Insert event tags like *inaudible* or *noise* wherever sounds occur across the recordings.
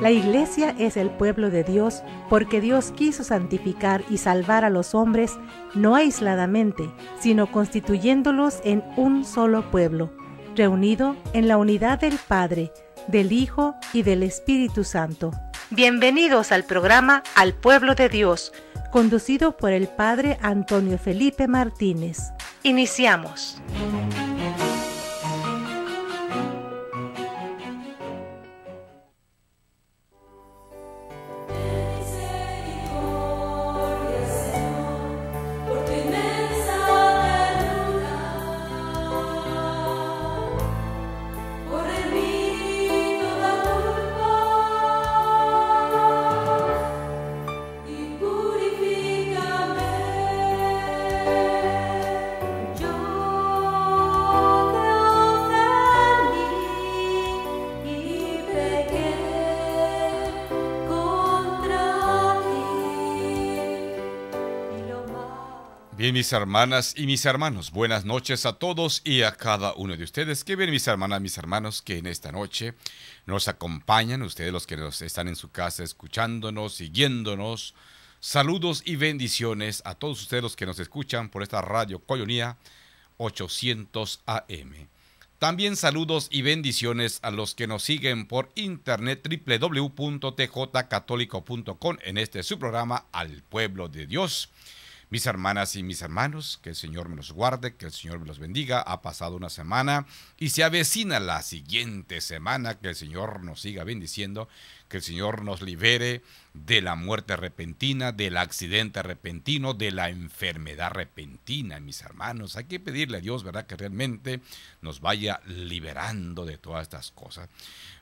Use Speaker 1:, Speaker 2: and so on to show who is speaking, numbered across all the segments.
Speaker 1: La iglesia es el pueblo de Dios porque Dios quiso santificar y salvar a los hombres no aisladamente, sino constituyéndolos en un solo pueblo, reunido en la unidad del Padre, del Hijo y del Espíritu Santo. Bienvenidos al programa Al Pueblo de Dios, conducido por el Padre Antonio Felipe Martínez. Iniciamos.
Speaker 2: mis hermanas y mis hermanos. Buenas noches a todos y a cada uno de ustedes. que ven mis hermanas, mis hermanos, que en esta noche nos acompañan, ustedes los que nos están en su casa escuchándonos, siguiéndonos. Saludos y bendiciones a todos ustedes los que nos escuchan por esta radio colonia 800 AM. También saludos y bendiciones a los que nos siguen por internet www.tjcatólico.com, en este su programa Al Pueblo de Dios. Mis hermanas y mis hermanos, que el Señor me los guarde, que el Señor me los bendiga. Ha pasado una semana y se avecina la siguiente semana. Que el Señor nos siga bendiciendo, que el Señor nos libere de la muerte repentina, del accidente repentino, de la enfermedad repentina, mis hermanos. Hay que pedirle a Dios, ¿verdad? Que realmente nos vaya liberando de todas estas cosas.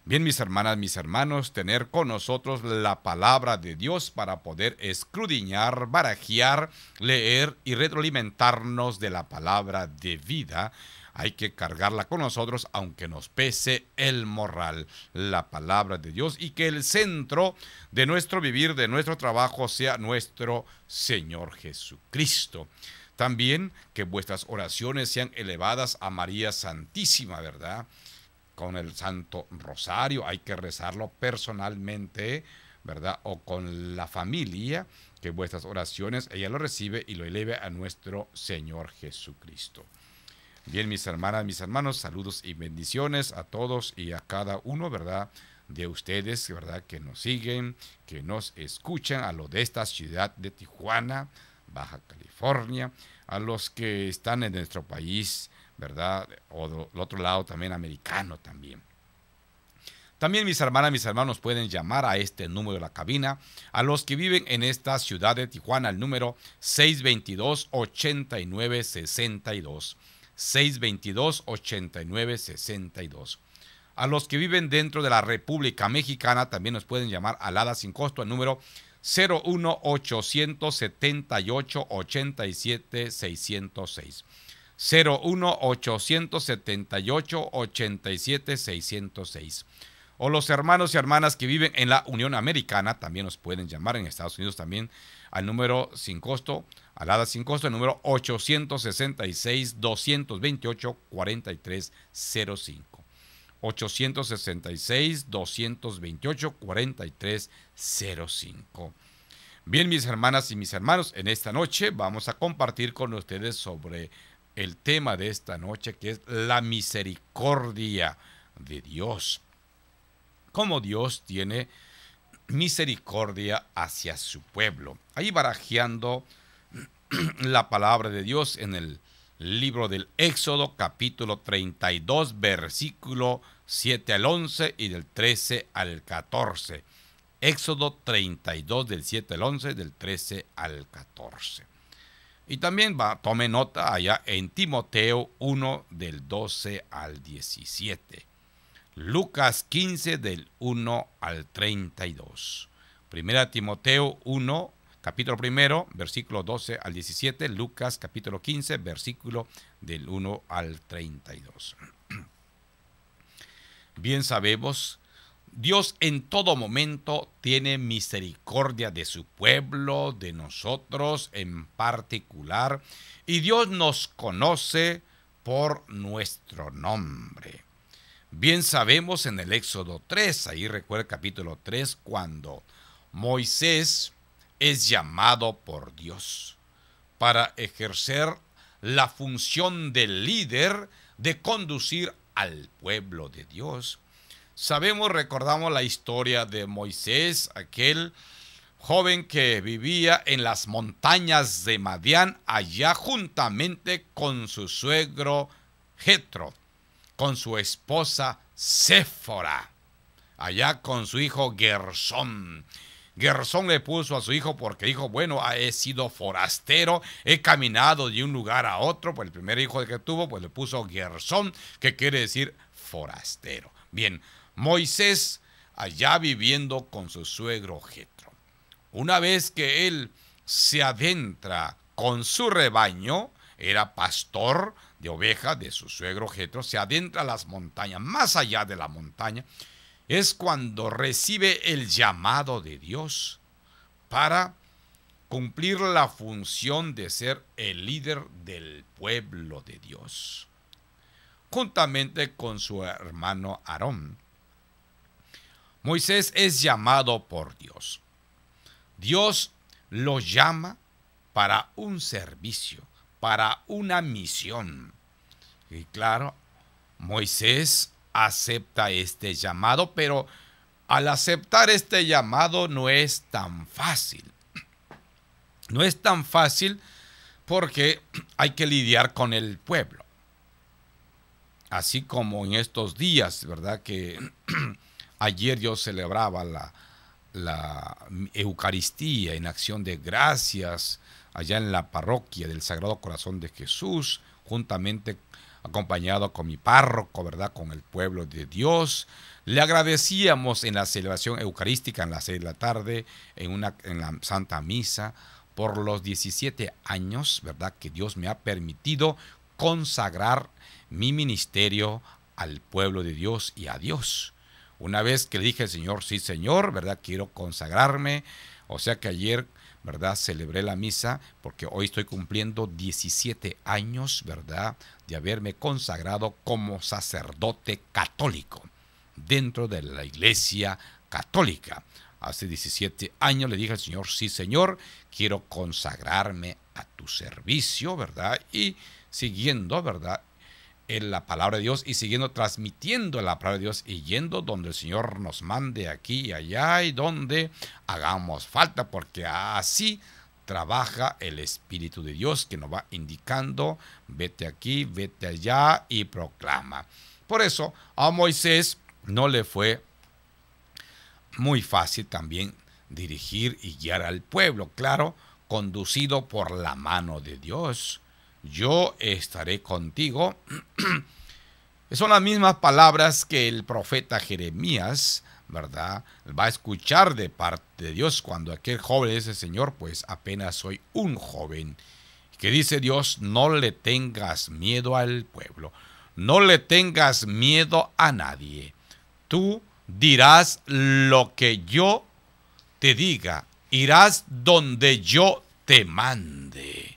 Speaker 2: Bien, mis hermanas, mis hermanos, tener con nosotros la palabra de Dios para poder escrudiñar, barajear, leer y retroalimentarnos de la palabra de vida hay que cargarla con nosotros aunque nos pese el moral, la palabra de Dios y que el centro de nuestro vivir, de nuestro trabajo sea nuestro Señor Jesucristo. También que vuestras oraciones sean elevadas a María Santísima, ¿verdad? Con el Santo Rosario hay que rezarlo personalmente, ¿verdad? O con la familia, que vuestras oraciones ella lo recibe y lo eleve a nuestro Señor Jesucristo. Bien, mis hermanas, mis hermanos, saludos y bendiciones a todos y a cada uno, ¿verdad? De ustedes, ¿verdad? Que nos siguen, que nos escuchan, a lo de esta ciudad de Tijuana, Baja California, a los que están en nuestro país, ¿verdad? O del otro lado también, americano también. También mis hermanas, mis hermanos pueden llamar a este número de la cabina. A los que viven en esta ciudad de Tijuana, el número 622-8962. 622-8962. A los que viven dentro de la República Mexicana también nos pueden llamar alada sin costo al número 01 878 87 606. 01 878 87 606 o los hermanos y hermanas que viven en la Unión Americana, también nos pueden llamar en Estados Unidos también al número sin costo, alada sin costo, el número 866-228-4305. 866-228-4305. Bien, mis hermanas y mis hermanos, en esta noche vamos a compartir con ustedes sobre el tema de esta noche que es la misericordia de Dios cómo Dios tiene misericordia hacia su pueblo. Ahí barajeando *clears throat* la palabra de Dios en el libro del Éxodo capítulo 32 versículo 7 al 11 y del 13 al 14. Éxodo 32 del 7 al 11 del 13 al 14. Y también va, tome nota allá en Timoteo 1 del 12 al 17. Lucas 15 del 1 al 32. Primera Timoteo 1, capítulo 1 versículo 12 al 17. Lucas capítulo 15, versículo del 1 al 32. *clears throat* Bien sabemos, Dios en todo momento tiene misericordia de su pueblo, de nosotros en particular, y Dios nos conoce por nuestro nombre. Bien sabemos en el Éxodo 3, ahí recuerda el capítulo 3, cuando Moisés es llamado por Dios para ejercer la función de líder de conducir al pueblo de Dios. Sabemos, recordamos la historia de Moisés, aquel joven que vivía en las montañas de Madián, allá juntamente con su suegro Jetro con su esposa Séfora, allá con su hijo Gersón. Gersón le puso a su hijo porque dijo, bueno, ah, he sido forastero, he caminado de un lugar a otro, pues el primer hijo que tuvo, pues le puso Gersón, que quiere decir forastero. Bien, Moisés allá viviendo con su suegro Jetro. Una vez que él se adentra con su rebaño, era pastor de oveja de su suegro Jetro se adentra a las montañas, más allá de la montaña, es cuando recibe el llamado de Dios para cumplir la función de ser el líder del pueblo de Dios, juntamente con su hermano Aarón. Moisés es llamado por Dios. Dios lo llama para un servicio para una misión. Y claro, Moisés acepta este llamado, pero al aceptar este llamado no es tan fácil. No es tan fácil porque hay que lidiar con el pueblo. Así como en estos días, ¿verdad? Que *clears throat* ayer yo celebraba la, la Eucaristía en acción de gracias allá en la parroquia del Sagrado Corazón de Jesús, juntamente acompañado con mi párroco, ¿verdad? Con el pueblo de Dios. Le agradecíamos en la celebración eucarística en las seis de la tarde, en, una, en la Santa Misa, por los 17 años, ¿verdad? Que Dios me ha permitido consagrar mi ministerio al pueblo de Dios y a Dios. Una vez que le dije, Señor, sí, Señor, ¿verdad? Quiero consagrarme. O sea que ayer ¿verdad? Celebré la misa porque hoy estoy cumpliendo 17 años, ¿verdad? De haberme consagrado como sacerdote católico dentro de la iglesia católica. Hace 17 años le dije al Señor, sí Señor, quiero consagrarme a tu servicio, ¿verdad? Y siguiendo, ¿verdad? en la palabra de Dios y siguiendo transmitiendo la palabra de Dios y yendo donde el Señor nos mande aquí y allá y donde hagamos falta, porque así trabaja el Espíritu de Dios que nos va indicando, vete aquí, vete allá y proclama. Por eso a Moisés no le fue muy fácil también dirigir y guiar al pueblo, claro, conducido por la mano de Dios yo estaré contigo. *clears throat* Son las mismas palabras que el profeta Jeremías, ¿verdad? Va a escuchar de parte de Dios cuando aquel joven ese Señor, pues apenas soy un joven. Que dice Dios, no le tengas miedo al pueblo, no le tengas miedo a nadie. Tú dirás lo que yo te diga, irás donde yo te mande.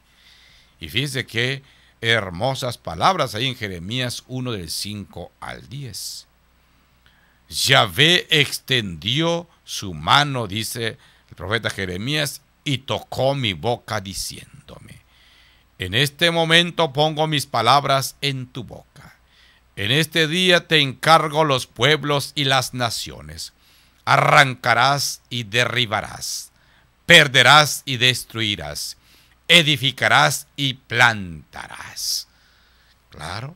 Speaker 2: Y fíjense qué hermosas palabras hay en Jeremías 1 del 5 al 10. Yahvé extendió su mano, dice el profeta Jeremías, y tocó mi boca diciéndome, en este momento pongo mis palabras en tu boca. En este día te encargo los pueblos y las naciones. Arrancarás y derribarás. Perderás y destruirás edificarás y plantarás. Claro,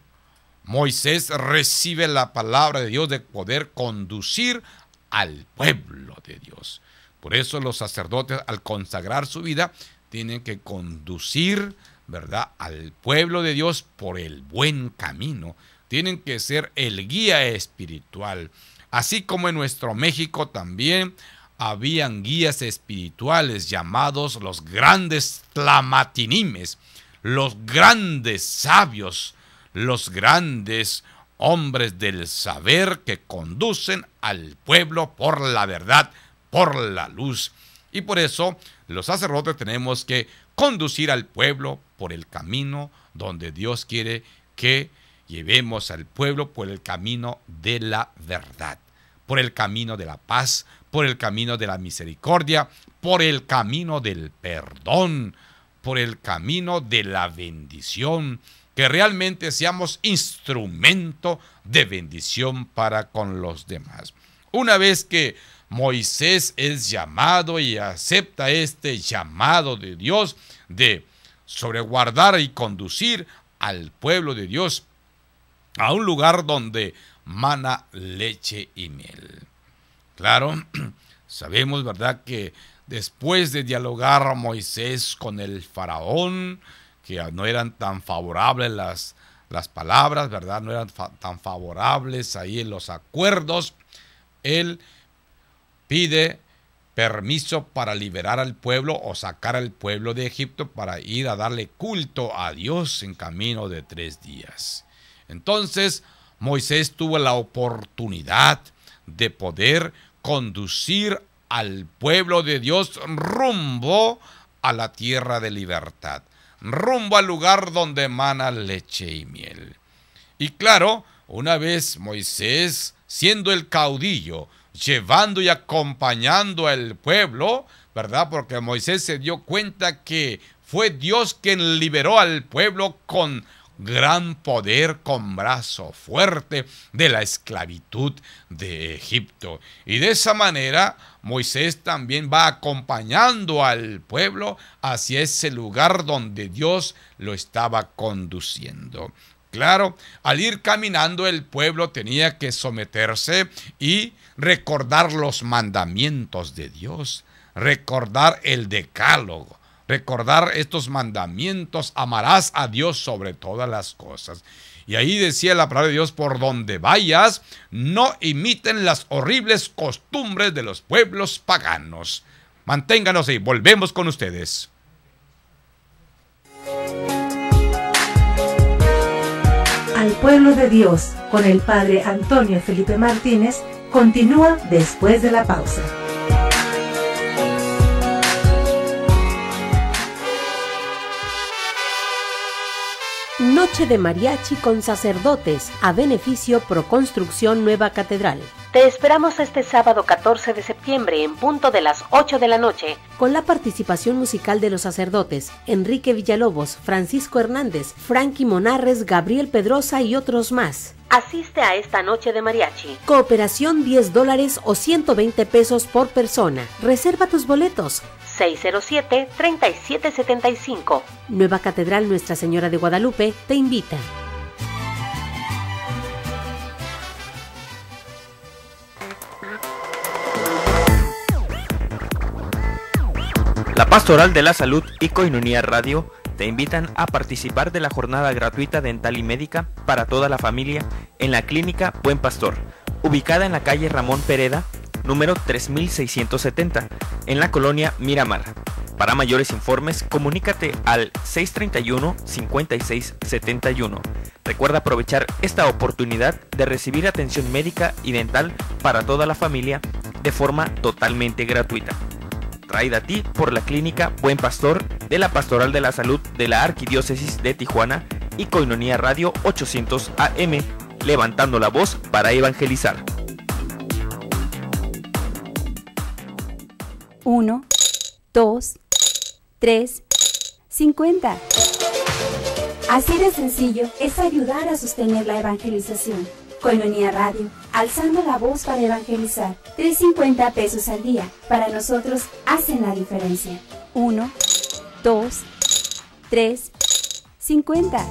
Speaker 2: Moisés recibe la palabra de Dios de poder conducir al pueblo de Dios. Por eso los sacerdotes al consagrar su vida tienen que conducir, ¿verdad?, al pueblo de Dios por el buen camino. Tienen que ser el guía espiritual. Así como en nuestro México también habían guías espirituales llamados los grandes tlamatinimes, los grandes sabios, los grandes hombres del saber que conducen al pueblo por la verdad, por la luz. Y por eso los sacerdotes tenemos que conducir al pueblo por el camino donde Dios quiere que llevemos al pueblo por el camino de la verdad, por el camino de la paz, por el camino de la misericordia, por el camino del perdón, por el camino de la bendición, que realmente seamos instrumento de bendición para con los demás. Una vez que Moisés es llamado y acepta este llamado de Dios de sobreguardar y conducir al pueblo de Dios a un lugar donde mana leche y miel. Claro, *clears throat* sabemos, ¿verdad?, que después de dialogar a Moisés con el faraón, que no eran tan favorables las, las palabras, ¿verdad? No eran tan favorables ahí en los acuerdos. Él pide permiso para liberar al pueblo o sacar al pueblo de Egipto para ir a darle culto a Dios en camino de tres días. Entonces Moisés tuvo la oportunidad de poder conducir al pueblo de Dios rumbo a la tierra de libertad, rumbo al lugar donde emana leche y miel. Y claro, una vez Moisés, siendo el caudillo, llevando y acompañando al pueblo, ¿verdad? Porque Moisés se dio cuenta que fue Dios quien liberó al pueblo con gran poder con brazo fuerte de la esclavitud de Egipto. Y de esa manera Moisés también va acompañando al pueblo hacia ese lugar donde Dios lo estaba conduciendo. Claro, al ir caminando el pueblo tenía que someterse y recordar los mandamientos de Dios, recordar el decálogo recordar estos mandamientos, amarás a Dios sobre todas las cosas. Y ahí decía la palabra de Dios, por donde vayas, no imiten las horribles costumbres de los pueblos paganos. Manténganos ahí, volvemos con ustedes.
Speaker 1: Al pueblo de Dios, con el Padre Antonio Felipe Martínez, continúa después de la pausa.
Speaker 3: Noche de Mariachi con sacerdotes a beneficio Pro construcción Nueva Catedral. Te esperamos este sábado 14 de septiembre en punto de las 8 de la noche con la participación musical de los sacerdotes Enrique Villalobos, Francisco Hernández, Frankie Monarres, Gabriel Pedrosa y otros más. Asiste a esta noche de mariachi. Cooperación 10 dólares o 120 pesos por persona. Reserva tus boletos 607-3775. Nueva Catedral Nuestra Señora de Guadalupe te invita.
Speaker 4: La Pastoral de la Salud y Coinunía Radio te invitan a participar de la jornada gratuita dental y médica para toda la familia en la clínica Buen Pastor, ubicada en la calle Ramón Pereda, número 3670, en la colonia Miramar. Para mayores informes, comunícate al 631-5671. Recuerda aprovechar esta oportunidad de recibir atención médica y dental para toda la familia de forma totalmente gratuita. Traída a ti por la clínica Buen Pastor de la Pastoral de la Salud de la Arquidiócesis de Tijuana y Coinonía Radio 800 AM, levantando la voz para evangelizar.
Speaker 3: 1, 2, 3, 50. Así de sencillo es ayudar a sostener la evangelización. Colonia Radio, alzando la voz para evangelizar. 350 pesos al día. Para nosotros hacen la diferencia. 1, 2, 3, 50.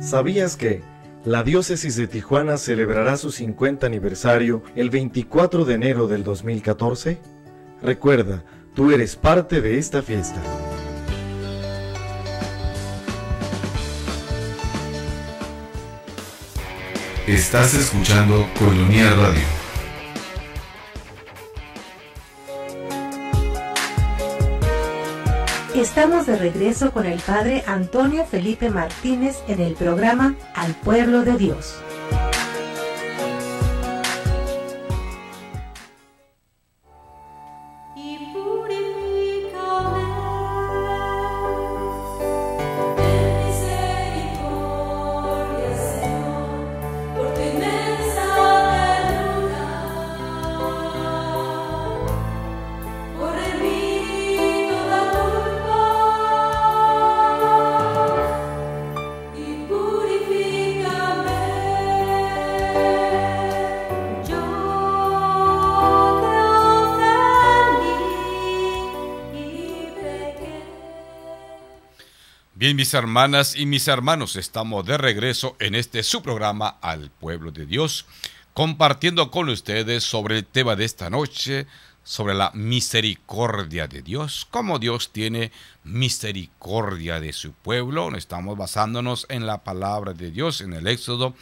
Speaker 2: ¿Sabías que la diócesis de Tijuana celebrará su 50 aniversario el 24 de enero del 2014. Recuerda, tú eres parte de esta fiesta. Estás escuchando Colonia Radio.
Speaker 1: Estamos de regreso con el Padre Antonio Felipe Martínez en el programa Al Pueblo de Dios.
Speaker 2: Bien, mis hermanas y mis hermanos, estamos de regreso en este su programa al pueblo de Dios, compartiendo con ustedes sobre el tema de esta noche, sobre la misericordia de Dios, cómo Dios tiene misericordia de su pueblo. Estamos basándonos en la palabra de Dios, en el Éxodo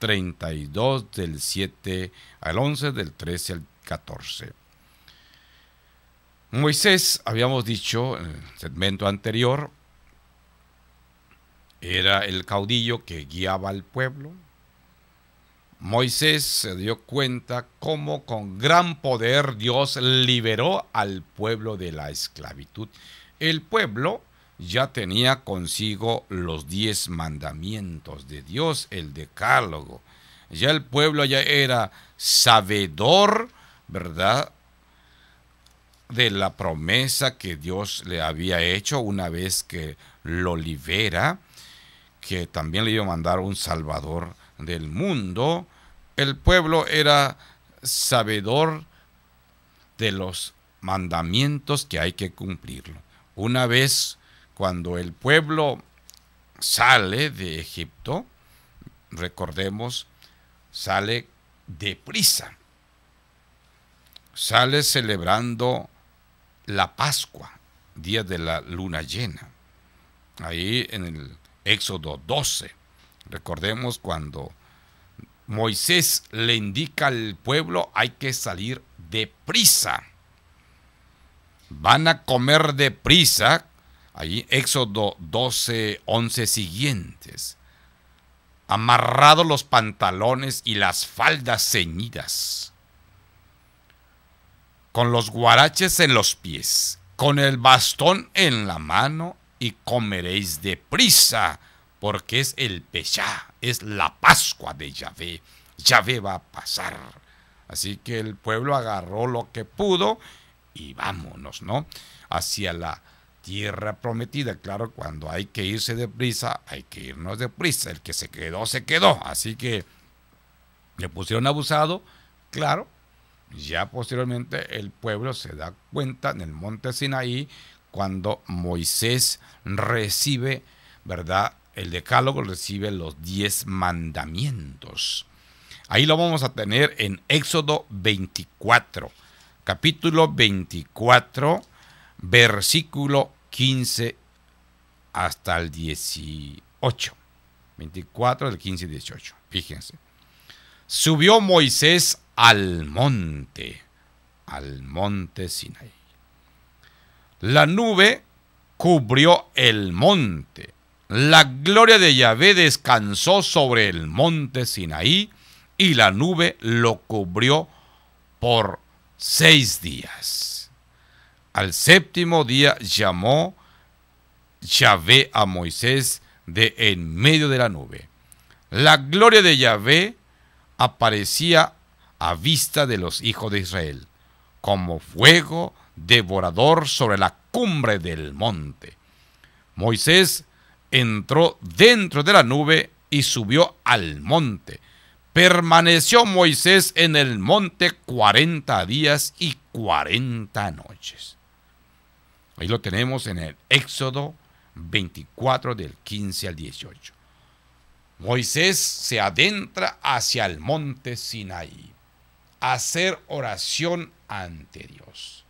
Speaker 2: 32 del 7 al 11, del 13 al 14. Moisés, habíamos dicho en el segmento anterior, era el caudillo que guiaba al pueblo. Moisés se dio cuenta cómo con gran poder Dios liberó al pueblo de la esclavitud. El pueblo ya tenía consigo los diez mandamientos de Dios, el decálogo. Ya el pueblo ya era sabedor, ¿verdad? De la promesa que Dios le había hecho una vez que lo libera que también le iba a mandar un Salvador del mundo, el pueblo era sabedor de los mandamientos que hay que cumplirlo. Una vez cuando el pueblo sale de Egipto, recordemos, sale deprisa, sale celebrando la Pascua, día de la luna llena. Ahí en el Éxodo 12. Recordemos cuando Moisés le indica al pueblo hay que salir deprisa. Van a comer deprisa. ahí Éxodo 12, 11 siguientes. Amarrados los pantalones y las faldas ceñidas. Con los guaraches en los pies, con el bastón en la mano y comeréis deprisa, porque es el pechá es la Pascua de Yahvé. Yahvé va a pasar. Así que el pueblo agarró lo que pudo y vámonos, ¿no? Hacia la tierra prometida. Claro, cuando hay que irse deprisa, hay que irnos deprisa. El que se quedó, se quedó. Así que le pusieron abusado, claro. Ya posteriormente el pueblo se da cuenta en el monte Sinaí cuando Moisés recibe, ¿verdad? El decálogo recibe los diez mandamientos. Ahí lo vamos a tener en Éxodo 24, capítulo 24, versículo 15 hasta el 18. 24, del 15 y 18. Fíjense. Subió Moisés al monte, al monte Sinaí. La nube cubrió el monte. La gloria de Yahvé descansó sobre el monte Sinaí y la nube lo cubrió por seis días. Al séptimo día llamó Yahvé a Moisés de en medio de la nube. La gloria de Yahvé aparecía a vista de los hijos de Israel, como fuego devorador sobre la cumbre del monte. Moisés entró dentro de la nube y subió al monte. Permaneció Moisés en el monte cuarenta días y cuarenta noches. Ahí lo tenemos en el Éxodo 24 del 15 al 18. Moisés se adentra hacia el monte Sinaí a hacer oración ante Dios.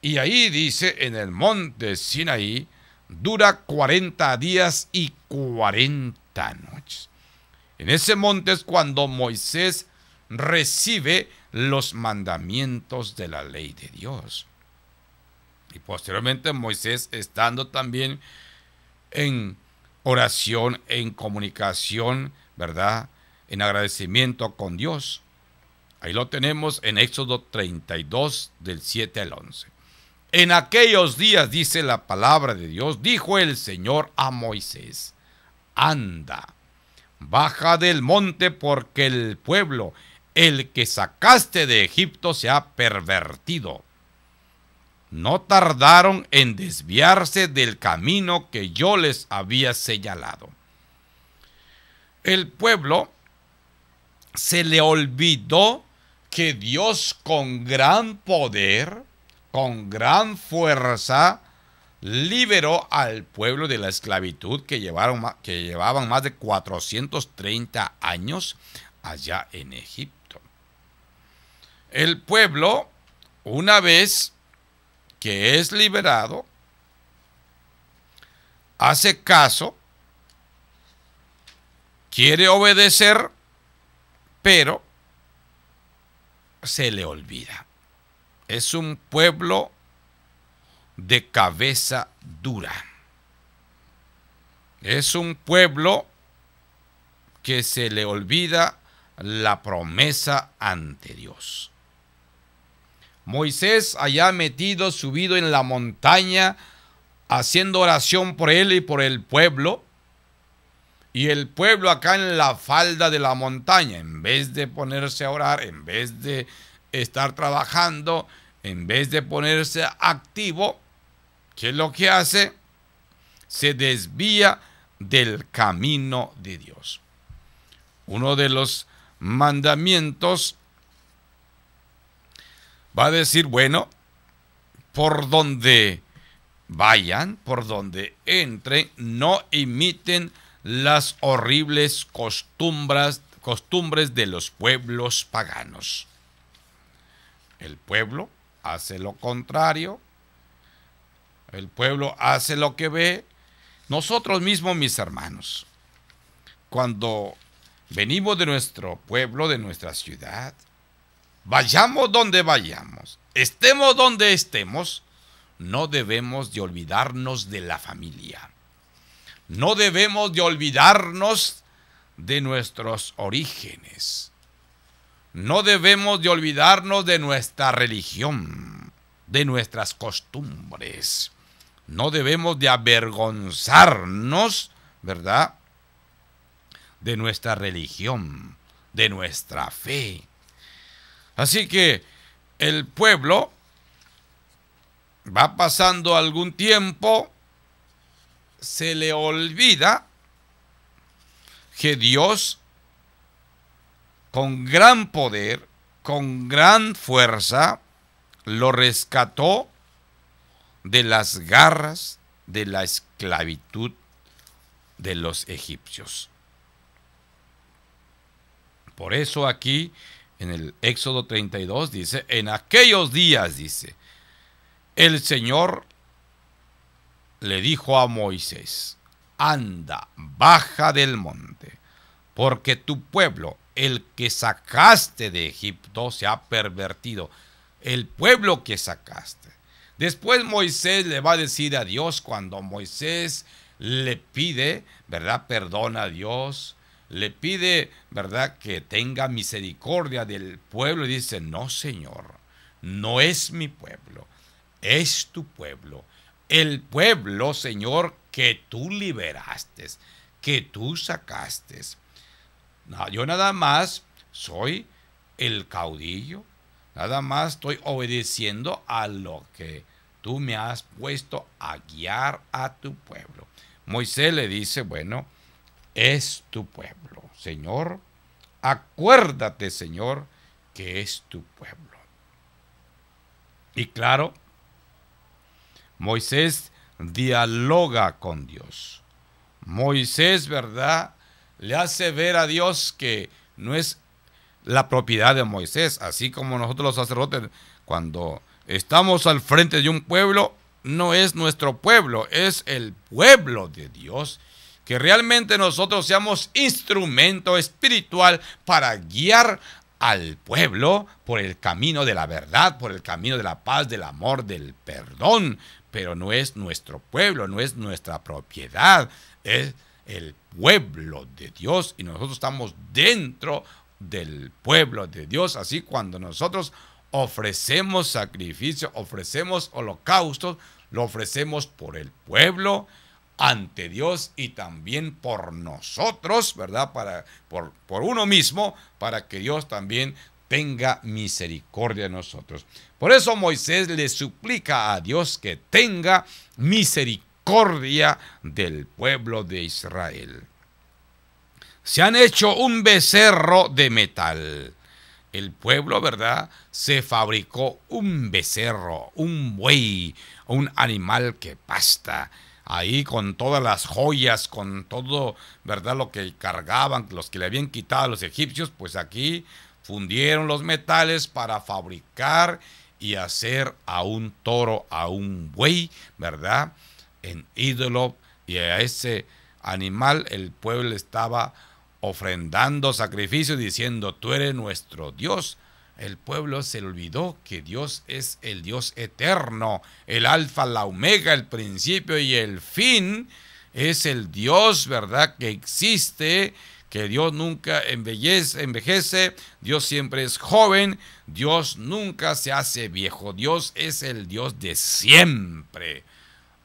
Speaker 2: Y ahí dice, en el monte Sinaí, dura 40 días y 40 noches. En ese monte es cuando Moisés recibe los mandamientos de la ley de Dios. Y posteriormente Moisés, estando también en oración, en comunicación, ¿verdad? En agradecimiento con Dios. Ahí lo tenemos en Éxodo 32, del 7 al 11. En aquellos días, dice la palabra de Dios, dijo el Señor a Moisés, anda, baja del monte porque el pueblo, el que sacaste de Egipto, se ha pervertido. No tardaron en desviarse del camino que yo les había señalado. El pueblo se le olvidó que Dios con gran poder con gran fuerza liberó al pueblo de la esclavitud que, llevaron, que llevaban más de 430 años allá en Egipto. El pueblo, una vez que es liberado, hace caso, quiere obedecer, pero se le olvida es un pueblo de cabeza dura. Es un pueblo que se le olvida la promesa ante Dios. Moisés allá metido, subido en la montaña, haciendo oración por él y por el pueblo. Y el pueblo acá en la falda de la montaña, en vez de ponerse a orar, en vez de estar trabajando, en vez de ponerse activo, ¿qué es lo que hace? Se desvía del camino de Dios. Uno de los mandamientos va a decir, bueno, por donde vayan, por donde entren, no imiten las horribles costumbres, costumbres de los pueblos paganos. El pueblo hace lo contrario. El pueblo hace lo que ve. Nosotros mismos, mis hermanos, cuando venimos de nuestro pueblo, de nuestra ciudad, vayamos donde vayamos, estemos donde estemos, no debemos de olvidarnos de la familia. No debemos de olvidarnos de nuestros orígenes no debemos de olvidarnos de nuestra religión, de nuestras costumbres. No debemos de avergonzarnos, ¿verdad? De nuestra religión, de nuestra fe. Así que el pueblo va pasando algún tiempo, se le olvida que Dios con gran poder, con gran fuerza, lo rescató de las garras de la esclavitud de los egipcios. Por eso aquí en el Éxodo 32 dice, en aquellos días dice, el Señor le dijo a Moisés, anda, baja del monte, porque tu pueblo el que sacaste de Egipto se ha pervertido, el pueblo que sacaste. Después Moisés le va a decir a Dios cuando Moisés le pide, ¿verdad? Perdona a Dios, le pide, ¿verdad? Que tenga misericordia del pueblo y dice, no, Señor, no es mi pueblo, es tu pueblo. El pueblo, Señor, que tú liberaste, que tú sacaste yo nada más soy el caudillo, nada más estoy obedeciendo a lo que tú me has puesto a guiar a tu pueblo. Moisés le dice, bueno, es tu pueblo, Señor, acuérdate, Señor, que es tu pueblo. Y claro, Moisés dialoga con Dios. Moisés, ¿verdad? le hace ver a Dios que no es la propiedad de Moisés, así como nosotros los sacerdotes, cuando estamos al frente de un pueblo, no es nuestro pueblo, es el pueblo de Dios. Que realmente nosotros seamos instrumento espiritual para guiar al pueblo por el camino de la verdad, por el camino de la paz, del amor, del perdón. Pero no es nuestro pueblo, no es nuestra propiedad, es el pueblo de Dios y nosotros estamos dentro del pueblo de Dios. Así cuando nosotros ofrecemos sacrificio, ofrecemos holocaustos, lo ofrecemos por el pueblo ante Dios y también por nosotros, ¿verdad? Para, por, por uno mismo, para que Dios también tenga misericordia de nosotros. Por eso Moisés le suplica a Dios que tenga misericordia del pueblo de Israel. Se han hecho un becerro de metal. El pueblo, ¿verdad? Se fabricó un becerro, un buey, un animal que pasta ahí con todas las joyas, con todo, ¿verdad? Lo que cargaban, los que le habían quitado a los egipcios, pues aquí fundieron los metales para fabricar y hacer a un toro, a un buey, ¿verdad? en ídolo y a ese animal el pueblo estaba ofrendando sacrificio diciendo, tú eres nuestro Dios. El pueblo se olvidó que Dios es el Dios eterno, el alfa, la omega, el principio y el fin. Es el Dios, ¿verdad?, que existe, que Dios nunca envejece, Dios siempre es joven, Dios nunca se hace viejo, Dios es el Dios de siempre.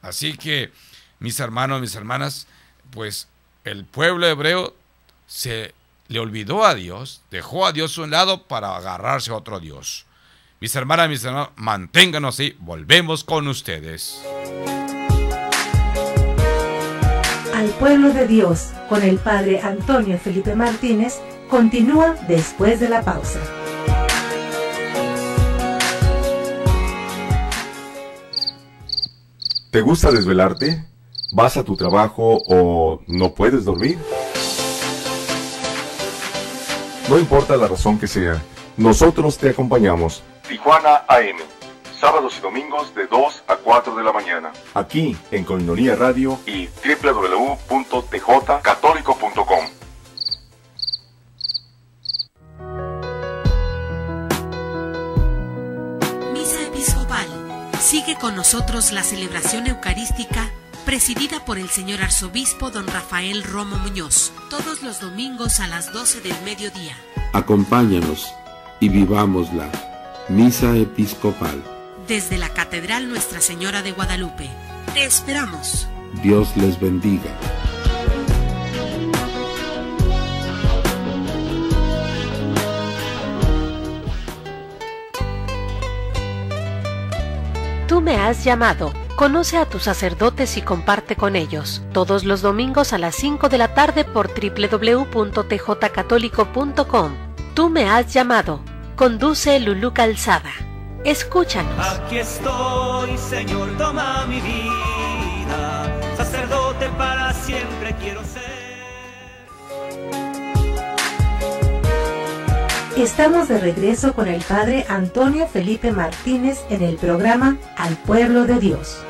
Speaker 2: Así que, mis hermanos, mis hermanas, pues el pueblo hebreo se le olvidó a Dios, dejó a Dios a un lado para agarrarse a otro Dios. Mis hermanas, mis hermanos, manténganos así, volvemos con ustedes.
Speaker 1: Al pueblo de Dios, con el padre Antonio Felipe Martínez, continúa después de la pausa.
Speaker 2: ¿Te gusta desvelarte? ¿Vas a tu trabajo o no puedes dormir? No importa la razón que sea, nosotros te acompañamos. Tijuana AM, sábados y domingos de 2 a 4 de la mañana. Aquí en Colonia Radio y
Speaker 3: www.tjcatólico.com. Sigue con nosotros la celebración eucarística presidida por el señor arzobispo don Rafael Romo Muñoz, todos los domingos a las 12 del mediodía.
Speaker 2: Acompáñanos y vivamos la misa episcopal.
Speaker 3: Desde la Catedral Nuestra Señora de Guadalupe. Te esperamos.
Speaker 2: Dios les bendiga.
Speaker 3: me has llamado. Conoce a tus sacerdotes y comparte con ellos. Todos los domingos a las 5 de la tarde por www.tjcatólico.com. Tú me has llamado. Conduce Lulú Calzada. Escúchanos.
Speaker 4: Aquí estoy, Señor, toma mi vida. Sacerdote para siempre quiero ser.
Speaker 1: Estamos de regreso con el Padre Antonio Felipe Martínez en el programa Al Pueblo de Dios.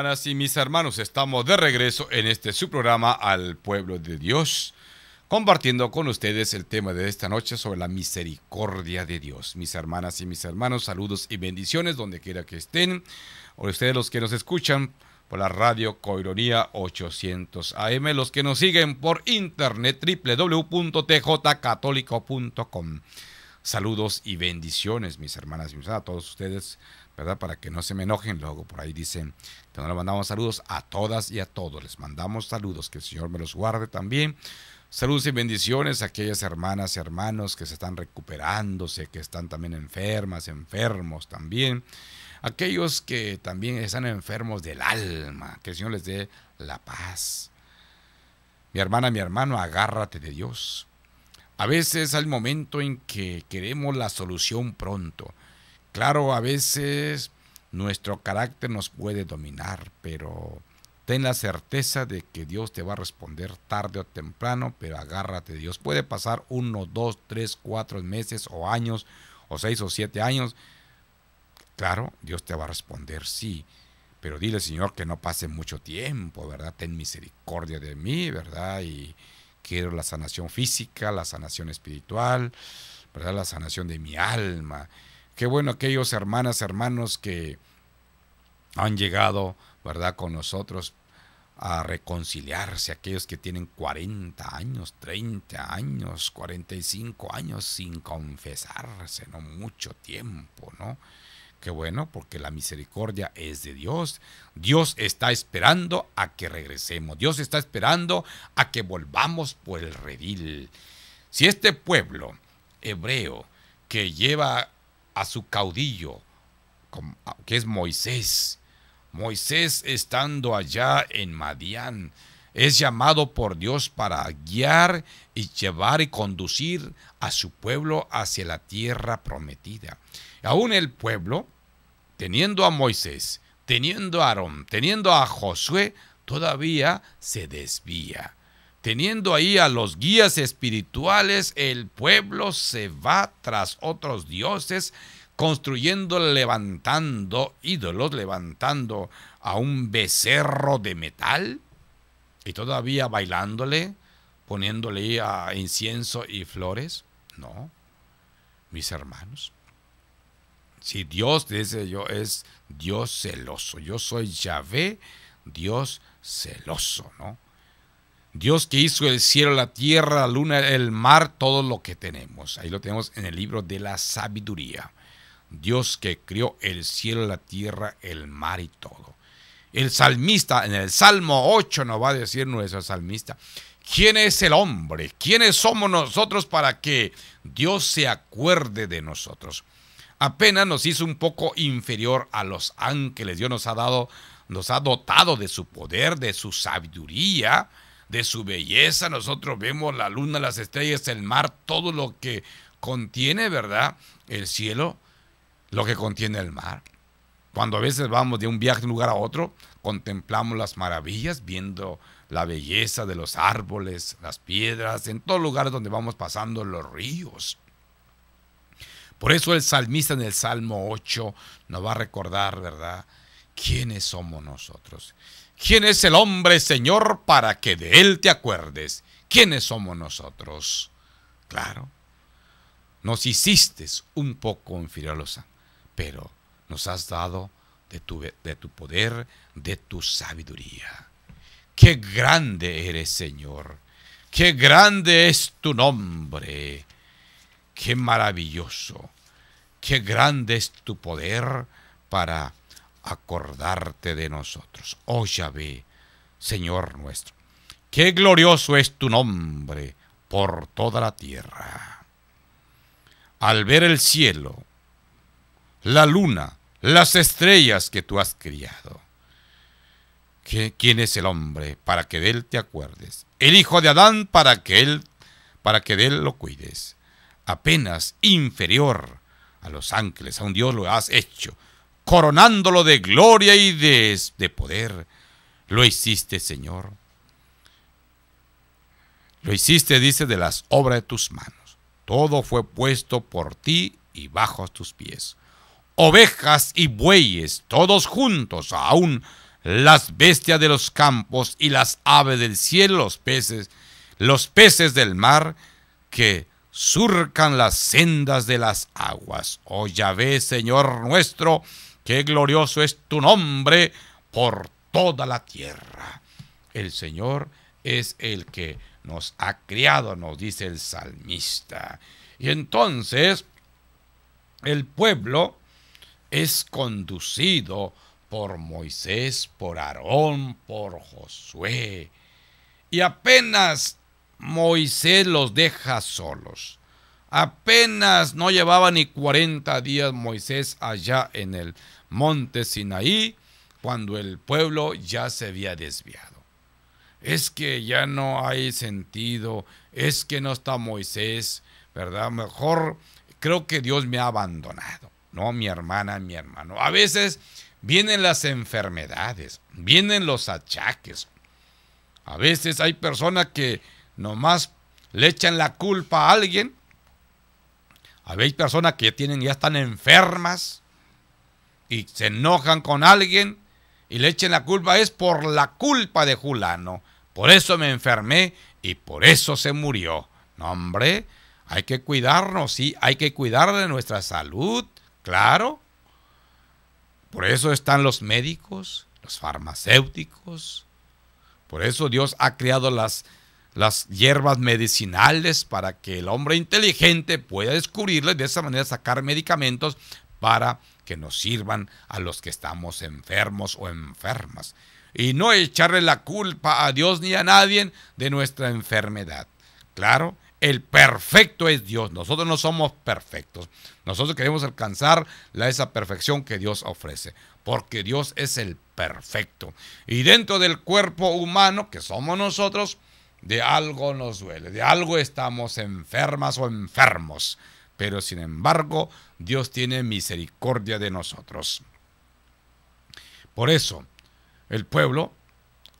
Speaker 2: hermanas y mis hermanos, estamos de regreso en este su programa al pueblo de Dios, compartiendo con ustedes el tema de esta noche sobre la misericordia de Dios. Mis hermanas y mis hermanos, saludos y bendiciones donde quiera que estén, o ustedes los que nos escuchan por la radio Coironía 800 AM, los que nos siguen por internet www.tjcatolico.com Saludos y bendiciones, mis hermanas y mis hermanos, a todos ustedes, ¿verdad? Para que no se me enojen, luego por ahí dicen que mandamos saludos a todas y a todos. Les mandamos saludos, que el Señor me los guarde también. Saludos y bendiciones a aquellas hermanas y hermanos que se están recuperándose, que están también enfermas, enfermos también. Aquellos que también están enfermos del alma, que el Señor les dé la paz. Mi hermana, mi hermano, agárrate de Dios. A veces al momento en que queremos la solución pronto. Claro, a veces nuestro carácter nos puede dominar, pero ten la certeza de que Dios te va a responder tarde o temprano, pero agárrate Dios. Puede pasar uno, dos, tres, cuatro meses o años, o seis o siete años. Claro, Dios te va a responder, sí. Pero dile, Señor, que no pase mucho tiempo, ¿verdad? Ten misericordia de mí, ¿verdad? Y, quiero la sanación física, la sanación espiritual, ¿verdad? la sanación de mi alma. Qué bueno aquellos hermanas, hermanos que han llegado, ¿verdad?, con nosotros a reconciliarse, aquellos que tienen 40 años, 30 años, 45 años sin confesarse, no mucho tiempo, ¿no? Qué bueno, porque la misericordia es de Dios. Dios está esperando a que regresemos. Dios está esperando a que volvamos por el redil. Si este pueblo hebreo que lleva a su caudillo, ah, que es Moisés, Moisés estando allá en Madián, es llamado por Dios para guiar y llevar y conducir a su pueblo hacia la tierra prometida. Aún el pueblo, teniendo a Moisés, teniendo a Aarón, teniendo a Josué, todavía se desvía. Teniendo ahí a los guías espirituales, el pueblo se va tras otros dioses, construyendo, levantando ídolos, levantando a un becerro de metal y todavía bailándole, poniéndole a incienso y flores. No, mis hermanos, si Dios dice yo es Dios celoso. Yo soy Yahvé, Dios celoso, ¿no? Dios que hizo el cielo, la tierra, la luna, el mar, todo lo que tenemos. Ahí lo tenemos en el libro de la sabiduría. Dios que crió el cielo, la tierra, el mar y todo. El salmista en el Salmo 8 nos va a decir nuestro salmista, ¿quién es el hombre? ¿Quiénes somos nosotros para que Dios se acuerde de nosotros? apenas nos hizo un poco inferior a los ángeles. Dios nos ha dado, nos ha dotado de su poder, de su sabiduría, de su belleza. Nosotros vemos la luna, las estrellas, el mar, todo lo que contiene, ¿verdad? El cielo, lo que contiene el mar. Cuando a veces vamos de un viaje de un lugar a otro, contemplamos las maravillas, viendo la belleza de los árboles, las piedras, en todos lugares donde vamos pasando los ríos. Por eso el salmista en el Salmo 8 nos va a recordar, ¿verdad? ¿Quiénes somos nosotros? ¿Quién es el hombre, Señor, para que de él te acuerdes? ¿Quiénes somos nosotros? Claro, nos hiciste un poco inferiores, pero nos has dado de tu, de tu poder, de tu sabiduría. Qué grande eres, Señor. Qué grande es tu nombre. Qué maravilloso, qué grande es tu poder para acordarte de nosotros. Oh Yahvé, Señor nuestro, qué glorioso es tu nombre por toda la tierra. Al ver el cielo, la luna, las estrellas que tú has criado. ¿Quién es el hombre para que de él te acuerdes? El hijo de Adán para que él, para que de él lo cuides apenas inferior a los ángeles, a un Dios lo has hecho, coronándolo de gloria y de, de poder. Lo hiciste, Señor. Lo hiciste, dice, de las obras de tus manos. Todo fue puesto por ti y bajo tus pies. Ovejas y bueyes, todos juntos, aún las bestias de los campos y las aves del cielo, los peces, los peces del mar, que surcan las sendas de las aguas. Oh ve Señor nuestro, qué glorioso es tu nombre por toda la tierra. El Señor es el que nos ha criado, nos dice el salmista. Y entonces el pueblo es conducido por Moisés, por Aarón, por Josué. Y apenas Moisés los deja solos. Apenas no llevaba ni 40 días Moisés allá en el monte Sinaí cuando el pueblo ya se había desviado. Es que ya no hay sentido, es que no está Moisés, ¿verdad? Mejor creo que Dios me ha abandonado, ¿no? Mi hermana, mi hermano. A veces vienen las enfermedades, vienen los achaques. A veces hay personas que nomás le echan la culpa a alguien. Habéis personas que tienen, ya están enfermas y se enojan con alguien y le echan la culpa. Es por la culpa de Julano. Por eso me enfermé y por eso se murió. No, hombre, hay que cuidarnos, sí, hay que cuidar de nuestra salud, claro. Por eso están los médicos, los farmacéuticos. Por eso Dios ha creado las las hierbas medicinales para que el hombre inteligente pueda descubrirlas y de esa manera sacar medicamentos para que nos sirvan a los que estamos enfermos o enfermas. Y no echarle la culpa a Dios ni a nadie de nuestra enfermedad. Claro, el perfecto es Dios. Nosotros no somos perfectos. Nosotros queremos alcanzar la, esa perfección que Dios ofrece. Porque Dios es el perfecto. Y dentro del cuerpo humano que somos nosotros, de algo nos duele, de algo estamos enfermas o enfermos. Pero sin embargo, Dios tiene misericordia de nosotros. Por eso, el pueblo,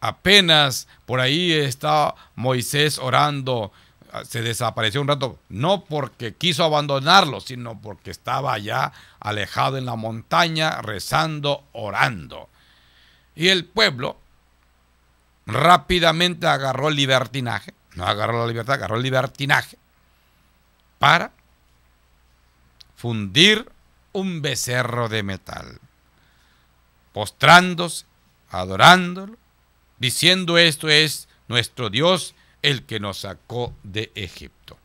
Speaker 2: apenas por ahí estaba Moisés orando, se desapareció un rato, no porque quiso abandonarlo, sino porque estaba allá alejado en la montaña, rezando, orando. Y el pueblo rápidamente agarró el libertinaje, no agarró la libertad, agarró el libertinaje para fundir un becerro de metal, postrándose, adorándolo, diciendo esto es nuestro Dios el que nos sacó de Egipto.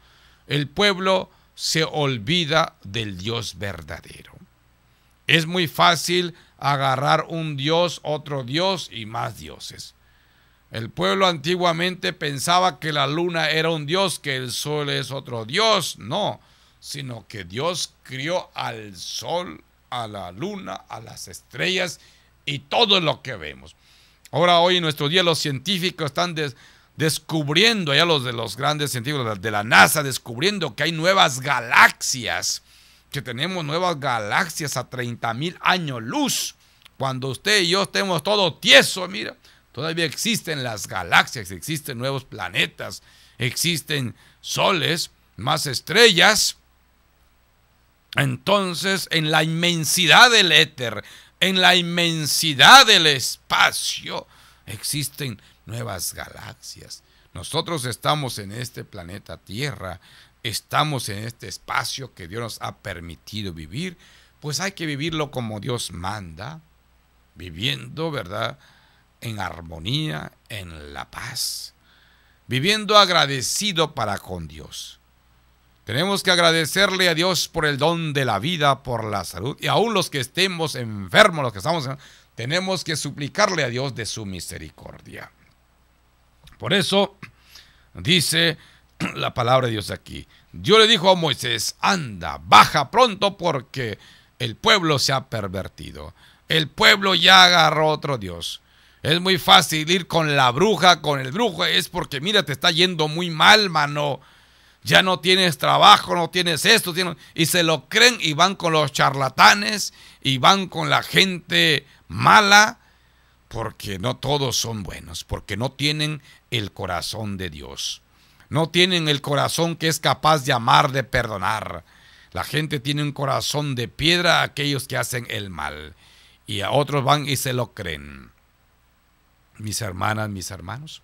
Speaker 2: El pueblo se olvida del Dios verdadero. Es muy fácil agarrar un Dios, otro Dios y más dioses. El pueblo antiguamente pensaba que la luna era un dios, que el sol es otro dios. No, sino que Dios crió al sol, a la luna, a las estrellas y todo lo que vemos. Ahora, hoy en nuestro día, los científicos están descubriendo, ya los de los grandes científicos de la NASA, descubriendo que hay nuevas galaxias, que tenemos nuevas galaxias a 30 mil años luz. Cuando usted y yo estemos todos tiesos, mira Todavía existen las galaxias, existen nuevos planetas, existen soles, más estrellas. Entonces, en la inmensidad del éter, en la inmensidad del espacio, existen nuevas galaxias. Nosotros estamos en este planeta Tierra, estamos en este espacio que Dios nos ha permitido vivir, pues hay que vivirlo como Dios manda, viviendo, ¿verdad? en armonía, en la paz, viviendo agradecido para con Dios. Tenemos que agradecerle a Dios por el don de la vida, por la salud, y aún los que estemos enfermos, los que estamos tenemos que suplicarle a Dios de su misericordia. Por eso dice la palabra de Dios aquí. Dios le dijo a Moisés, anda, baja pronto porque el pueblo se ha pervertido. El pueblo ya agarró otro Dios. Es muy fácil ir con la bruja, con el brujo, es porque mira, te está yendo muy mal, mano. Ya no tienes trabajo, no tienes esto, y se lo creen y van con los charlatanes y van con la gente mala, porque no todos son buenos, porque no tienen el corazón de Dios. No tienen el corazón que es capaz de amar, de perdonar. La gente tiene un corazón de piedra aquellos que hacen el mal. Y a otros van y se lo creen mis hermanas, mis hermanos.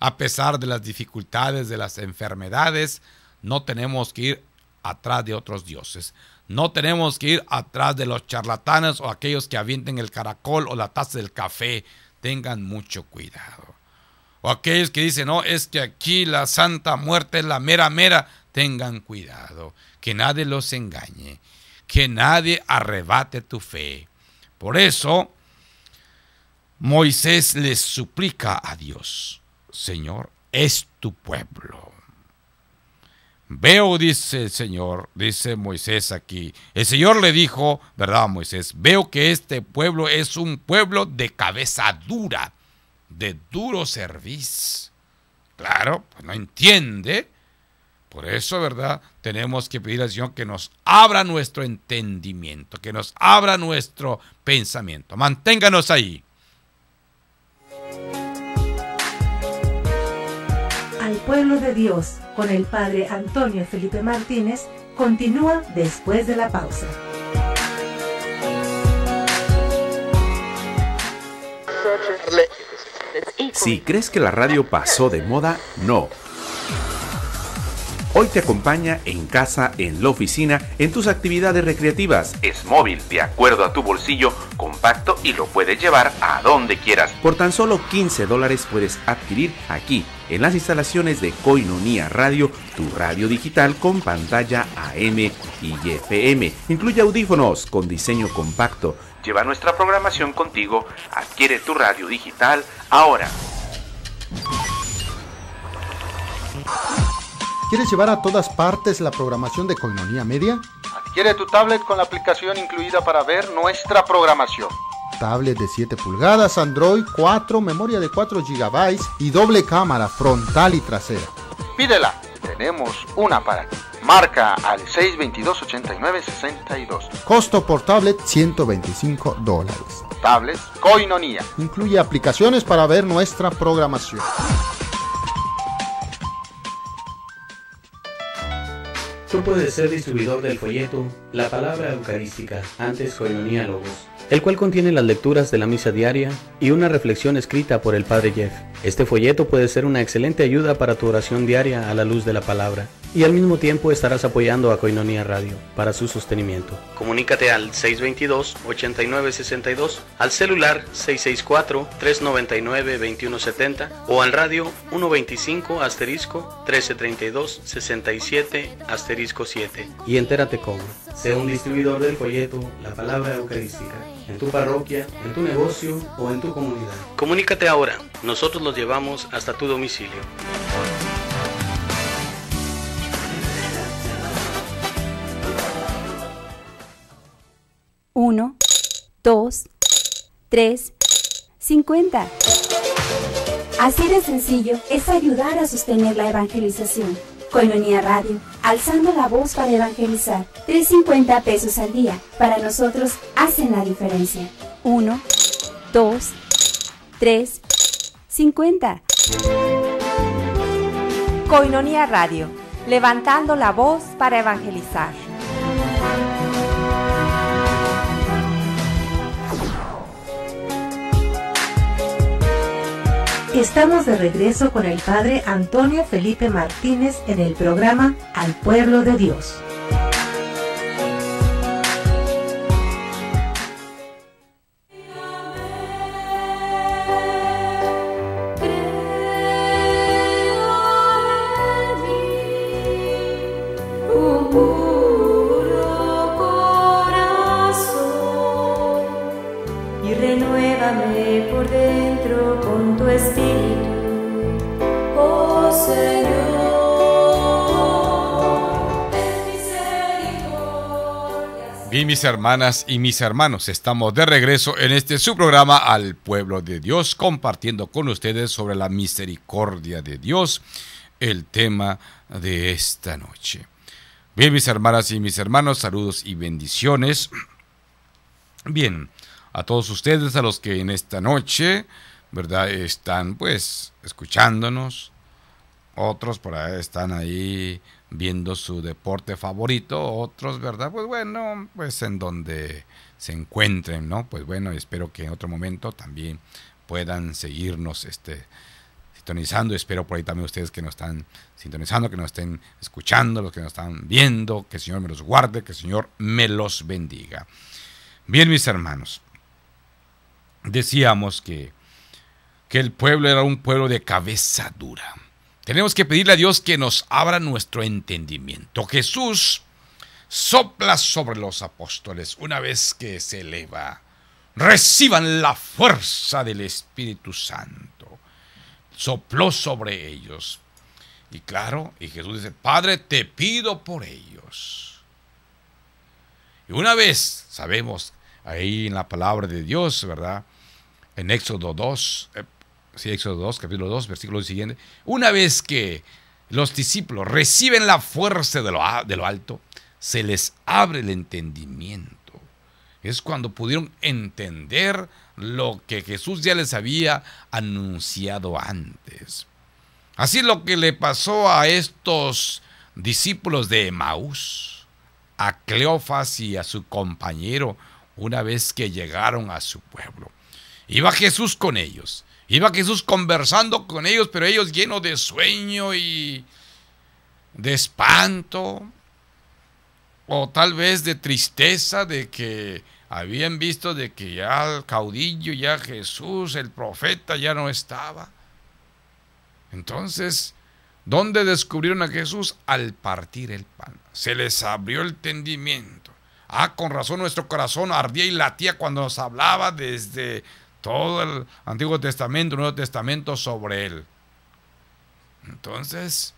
Speaker 2: A pesar de las dificultades, de las enfermedades, no tenemos que ir atrás de otros dioses. No tenemos que ir atrás de los charlatanes o aquellos que avienten el caracol o la taza del café. Tengan mucho cuidado. O aquellos que dicen, no, es que aquí la santa muerte es la mera mera. Tengan cuidado. Que nadie los engañe. Que nadie arrebate tu fe. Por eso Moisés le suplica a Dios, Señor, es tu pueblo. Veo, dice el Señor, dice Moisés aquí. El Señor le dijo, ¿verdad, Moisés? Veo que este pueblo es un pueblo de cabeza dura, de duro servicio. Claro, pues no entiende. Por eso, ¿verdad? Tenemos que pedir al Señor que nos abra nuestro entendimiento, que nos abra nuestro pensamiento. Manténganos ahí.
Speaker 1: pueblo de Dios con el padre Antonio Felipe Martínez continúa después de la pausa.
Speaker 2: Si crees que la radio pasó de moda, no. Hoy te acompaña en casa, en la oficina, en tus actividades recreativas. Es móvil, de acuerdo a tu bolsillo, compacto y lo puedes llevar a donde quieras. Por tan solo 15 dólares puedes adquirir aquí en las instalaciones de Coinonía Radio, tu radio digital con pantalla AM y FM. Incluye audífonos con diseño compacto. Lleva nuestra programación contigo. Adquiere tu radio digital ahora.
Speaker 4: ¿Quieres llevar a todas partes la programación de Coinonía Media? Adquiere tu tablet con la aplicación incluida para ver nuestra programación tablet de 7 pulgadas, Android 4, memoria de 4 GB y doble cámara frontal y trasera.
Speaker 2: Pídela, tenemos una para ti. Marca al
Speaker 4: 622-8962. Costo por tablet 125 dólares. Tablets Coinonía. Incluye aplicaciones para ver nuestra programación. Tú puedes ser distribuidor del folleto la palabra eucarística, antes Logos, el cual contiene las lecturas de la misa diaria y una reflexión escrita por el Padre Jeff. Este folleto puede ser una excelente ayuda para tu oración diaria a la luz de la palabra y al mismo tiempo estarás apoyando a Coinonía Radio para su sostenimiento. Comunícate al 622-8962, al celular 664-399-2170 o al radio 125 asterisco 1332 67 asterisco 7 y entérate cómo sea un distribuidor del folleto La Palabra Eucarística, en tu parroquia, en tu negocio o en tu comunidad. Comunícate ahora, nosotros los llevamos hasta tu domicilio.
Speaker 3: Uno, dos, tres, cincuenta. Así de sencillo es ayudar a sostener la evangelización. Colonia Radio, alzando la voz para evangelizar. 3.50 pesos al día. Para nosotros hacen la diferencia. 1, 2, 3, 50. Coinonía Radio, levantando la voz para evangelizar.
Speaker 1: Estamos de regreso con el padre Antonio Felipe Martínez en el programa Al Pueblo de Dios.
Speaker 2: mis hermanas y mis hermanos, estamos de regreso en este su programa al pueblo de Dios, compartiendo con ustedes sobre la misericordia de Dios, el tema de esta noche. Bien, mis hermanas y mis hermanos, saludos y bendiciones. Bien, a todos ustedes, a los que en esta noche, ¿verdad? Están pues escuchándonos, otros por ahí están ahí viendo su deporte favorito, otros, ¿verdad? Pues bueno, pues en donde se encuentren, ¿no? Pues bueno, espero que en otro momento también puedan seguirnos este sintonizando, espero por ahí también ustedes que nos están sintonizando, que nos estén escuchando, los que nos están viendo, que el Señor me los guarde, que el Señor me los bendiga. Bien, mis hermanos, decíamos que, que el pueblo era un pueblo de cabeza dura tenemos que pedirle a Dios que nos abra nuestro entendimiento. Jesús sopla sobre los apóstoles una vez que se eleva. Reciban la fuerza del Espíritu Santo. Sopló sobre ellos. Y claro, y Jesús dice, Padre, te pido por ellos. Y una vez, sabemos, ahí en la palabra de Dios, ¿verdad? En Éxodo 2, sí, Éxodo 2, capítulo 2, versículo siguiente, una vez que los discípulos reciben la fuerza de lo, de lo alto, se les abre el entendimiento. Es cuando pudieron entender lo que Jesús ya les había anunciado antes. Así lo que le pasó a estos discípulos de Emaús, a Cleofas y a su compañero, una vez que llegaron a su pueblo. Iba Jesús con ellos Iba Jesús conversando con ellos, pero ellos llenos de sueño y de espanto, o tal vez de tristeza de que habían visto de que ya el caudillo, ya Jesús, el profeta ya no estaba. Entonces, ¿dónde descubrieron a Jesús? Al partir el pan. Se les abrió el tendimiento. Ah, con razón nuestro corazón ardía y latía cuando nos hablaba desde todo el Antiguo Testamento, Nuevo Testamento sobre él. Entonces,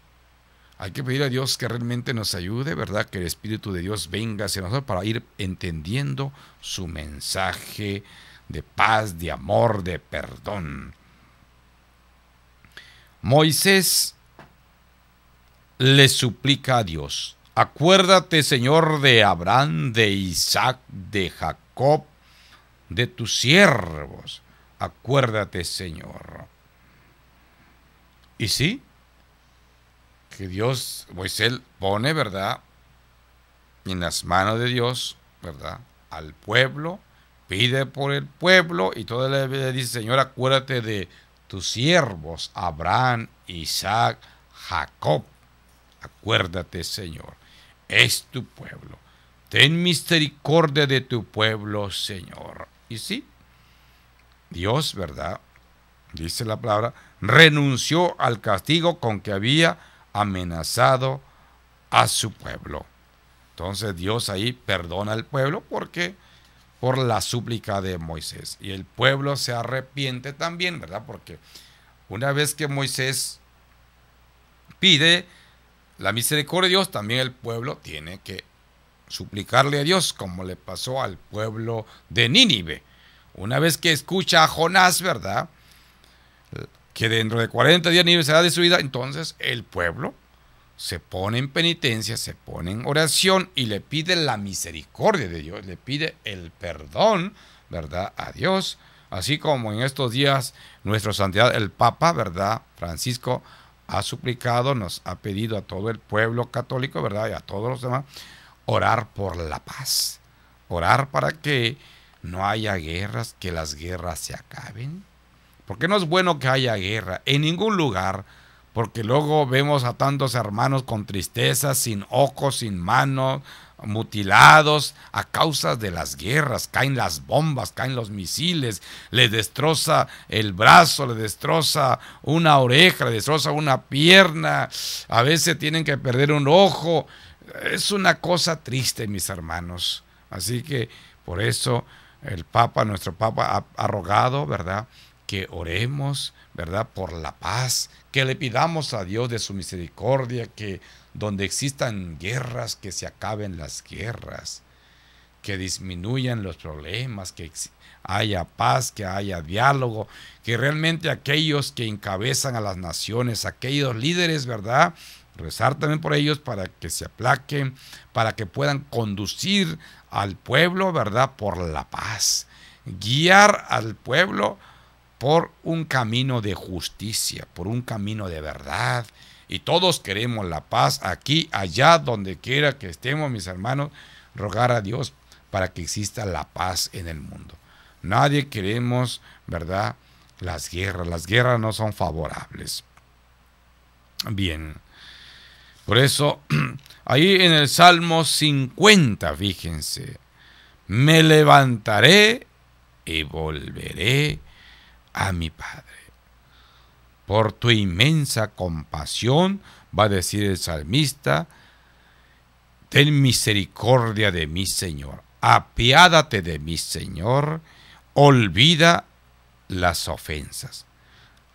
Speaker 2: hay que pedir a Dios que realmente nos ayude, ¿verdad? Que el Espíritu de Dios venga hacia nosotros para ir entendiendo su mensaje de paz, de amor, de perdón. Moisés le suplica a Dios, acuérdate Señor de Abraham, de Isaac, de Jacob de tus siervos. Acuérdate, Señor. Y sí, que Dios, Moisés pues, pone, ¿verdad? En las manos de Dios, ¿verdad? Al pueblo, pide por el pueblo y toda la vida dice, Señor, acuérdate de tus siervos, Abraham, Isaac, Jacob. Acuérdate, Señor, es tu pueblo. Ten misericordia de tu pueblo, Señor. Y sí, Dios, ¿verdad? Dice la palabra, renunció al castigo con que había amenazado a su pueblo. Entonces Dios ahí perdona al pueblo porque por la súplica de Moisés. Y el pueblo se arrepiente también, ¿verdad? Porque una vez que Moisés pide la misericordia de Dios, también el pueblo tiene que suplicarle a Dios, como le pasó al pueblo de Nínive. Una vez que escucha a Jonás, ¿verdad? Que dentro de 40 días Nínive será destruida, entonces el pueblo se pone en penitencia, se pone en oración y le pide la misericordia de Dios, le pide el perdón, ¿verdad? A Dios. Así como en estos días nuestro santidad, el Papa, ¿verdad? Francisco ha suplicado, nos ha pedido a todo el pueblo católico, ¿verdad? Y a todos los demás orar por la paz, orar para que no haya guerras, que las guerras se acaben. Porque no es bueno que haya guerra en ningún lugar, porque luego vemos a tantos hermanos con tristeza, sin ojos, sin manos, mutilados a causa de las guerras, caen las bombas, caen los misiles, le destroza el brazo, le destroza una oreja, les destroza una pierna, a veces tienen que perder un ojo es una cosa triste, mis hermanos. Así que por eso el Papa, nuestro Papa, ha, rogado, ¿verdad? que oremos, ¿verdad? Por la paz, que le pidamos a Dios de su misericordia, que donde existan guerras, que se acaben las guerras, que disminuyan los problemas, que haya paz, que haya diálogo, que realmente aquellos que encabezan a las naciones, aquellos líderes, ¿verdad? rezar también por ellos para que se aplaquen, para que puedan conducir al pueblo, ¿verdad? Por la paz, guiar al pueblo por un camino de justicia, por un camino de verdad. Y todos queremos la paz aquí, allá, donde quiera que estemos, mis hermanos, rogar a Dios para que exista la paz en el mundo. Nadie queremos, ¿verdad? Las guerras, las guerras no son favorables. Bien. Por eso, *clears throat* ahí en el Salmo 50, fíjense, me levantaré y volveré a mi Padre. Por tu inmensa compasión, va a decir el salmista, ten misericordia de mi Señor. Apiádate de mi Señor. Olvida las ofensas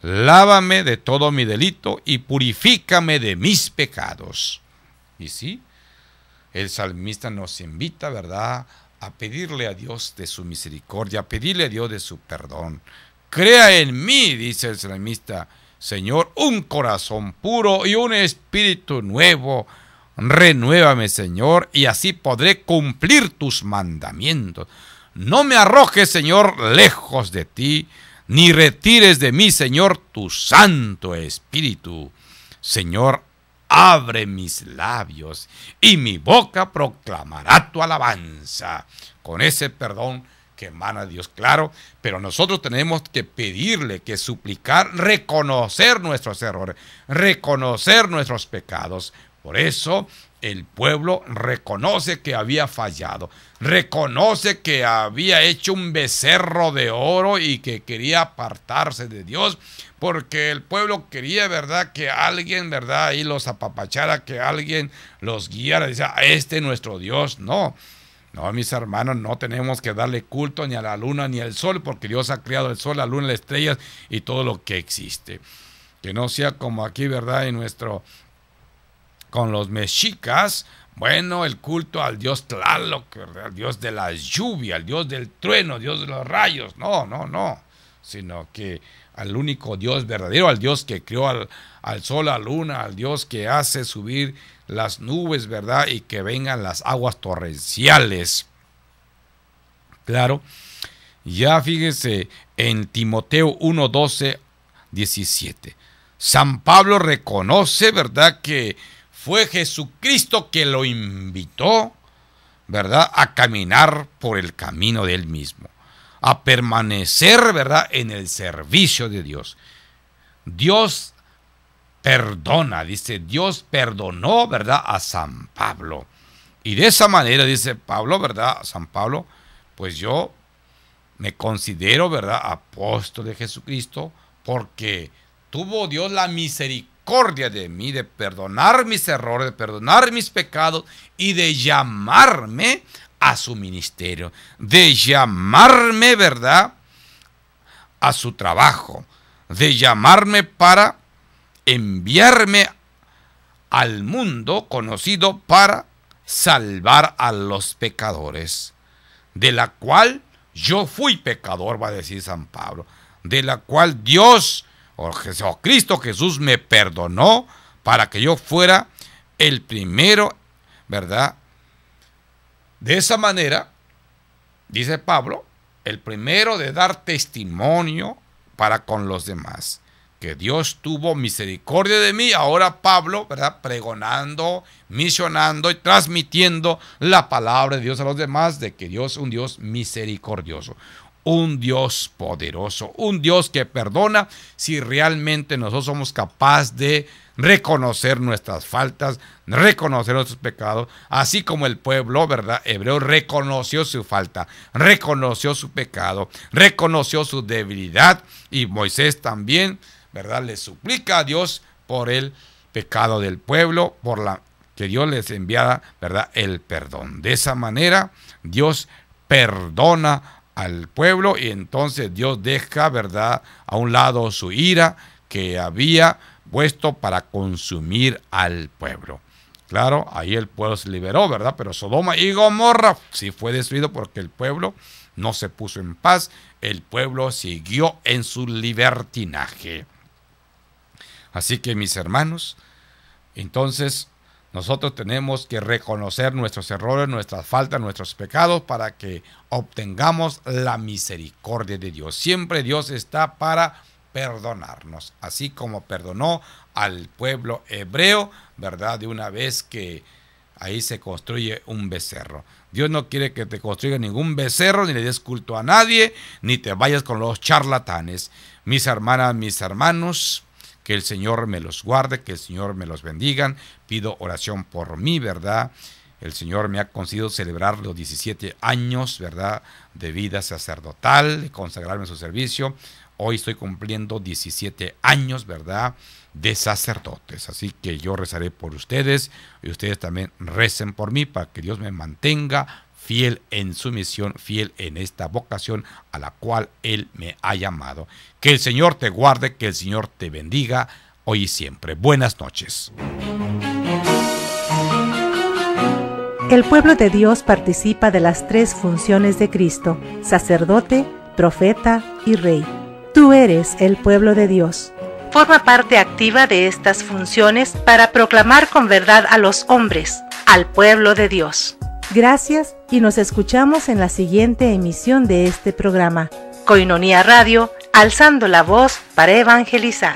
Speaker 2: lávame de todo mi delito y purifícame de mis pecados. Y sí, el salmista nos invita, ¿verdad?, a pedirle a Dios de su misericordia, a pedirle a Dios de su perdón. Crea en mí, dice el salmista, Señor, un corazón puro y un espíritu nuevo. Renuévame, Señor, y así podré cumplir tus mandamientos. No me arrojes, Señor, lejos de ti ni retires de mí, Señor, tu Santo Espíritu. Señor, abre mis labios y mi boca proclamará tu alabanza. Con ese perdón que emana Dios, claro, pero nosotros tenemos que pedirle, que suplicar, reconocer nuestros errores, reconocer nuestros pecados. Por eso el pueblo reconoce que había fallado, reconoce que había hecho un becerro de oro y que quería apartarse de Dios, porque el pueblo quería, ¿verdad?, que alguien, ¿verdad?, ahí los apapachara, que alguien los guiara, Decía ah, este es nuestro Dios, no. No, mis hermanos, no tenemos que darle culto ni a la luna ni al sol, porque Dios ha creado el sol, la luna, las estrellas y todo lo que existe. Que no sea como aquí, ¿verdad? En nuestro con los mexicas, bueno, el culto al dios Tlaloc, al dios de la lluvia, al dios del trueno, dios de los rayos, no, no, no, sino que al único Dios verdadero, al Dios que creó al, al sol, a la luna, al Dios que hace subir las nubes, ¿verdad? Y que vengan las aguas torrenciales. Claro, ya fíjese en Timoteo 1, 12, 17. San Pablo reconoce, ¿verdad?, que fue Jesucristo que lo invitó, ¿verdad? A caminar por el camino de él mismo, a permanecer, ¿verdad? En el servicio de Dios. Dios perdona, dice, Dios perdonó, ¿verdad? A San Pablo. Y de esa manera, dice Pablo, ¿verdad? San Pablo, pues yo me considero, ¿verdad? Apóstol de Jesucristo, porque tuvo Dios la misericordia de mí, de perdonar mis errores, de perdonar mis pecados y de llamarme a su ministerio, de llamarme, ¿verdad?, a su trabajo, de llamarme para enviarme al mundo conocido para salvar a los pecadores, de la cual yo fui pecador, va a decir San Pablo, de la cual Dios o oh, Cristo Jesús me perdonó para que yo fuera el primero, ¿verdad? De esa manera, dice Pablo, el primero de dar testimonio para con los demás. Que Dios tuvo misericordia de mí. Ahora Pablo, ¿verdad? Pregonando, misionando y transmitiendo la palabra de Dios a los demás de que Dios es un Dios misericordioso un Dios poderoso, un Dios que perdona si realmente nosotros somos capaces de reconocer nuestras faltas, reconocer nuestros pecados, así como el pueblo, ¿verdad? Hebreo reconoció su falta, reconoció su pecado, reconoció su debilidad y Moisés también, ¿verdad? Le suplica a Dios por el pecado del pueblo, por la que Dios les enviara, ¿verdad? El perdón. De esa manera, Dios perdona al pueblo y entonces Dios deja, ¿verdad?, a un lado su ira que había puesto para consumir al pueblo. Claro, ahí el pueblo se liberó, ¿verdad? Pero Sodoma y Gomorra sí fue destruido porque el pueblo no se puso en paz, el pueblo siguió en su libertinaje. Así que mis hermanos, entonces nosotros tenemos que reconocer nuestros errores, nuestras faltas, nuestros pecados para que obtengamos la misericordia de Dios. Siempre Dios está para perdonarnos, así como perdonó al pueblo hebreo, ¿verdad? De una vez que ahí se construye un becerro. Dios no quiere que te construya ningún becerro, ni le des culto a nadie, ni te vayas con los charlatanes. Mis hermanas, mis hermanos, que el Señor me los guarde, que el Señor me los bendiga. Pido oración por mí, ¿verdad? El Señor me ha concedido celebrar los 17 años, ¿verdad? De vida sacerdotal, consagrarme a su servicio. Hoy estoy cumpliendo 17 años, ¿verdad? De sacerdotes. Así que yo rezaré por ustedes y ustedes también recen por mí para que Dios me mantenga fiel en su misión, fiel en esta vocación a la cual Él me ha llamado. Que el Señor te guarde, que el Señor te bendiga hoy y siempre. Buenas noches.
Speaker 1: El pueblo de Dios participa de las tres funciones de Cristo, sacerdote, profeta y rey. Tú eres el pueblo de Dios. Forma parte activa de estas funciones para proclamar con verdad a los hombres, al pueblo de Dios. Gracias y nos escuchamos en la siguiente emisión de este programa. Coinonía Radio, alzando la voz para evangelizar.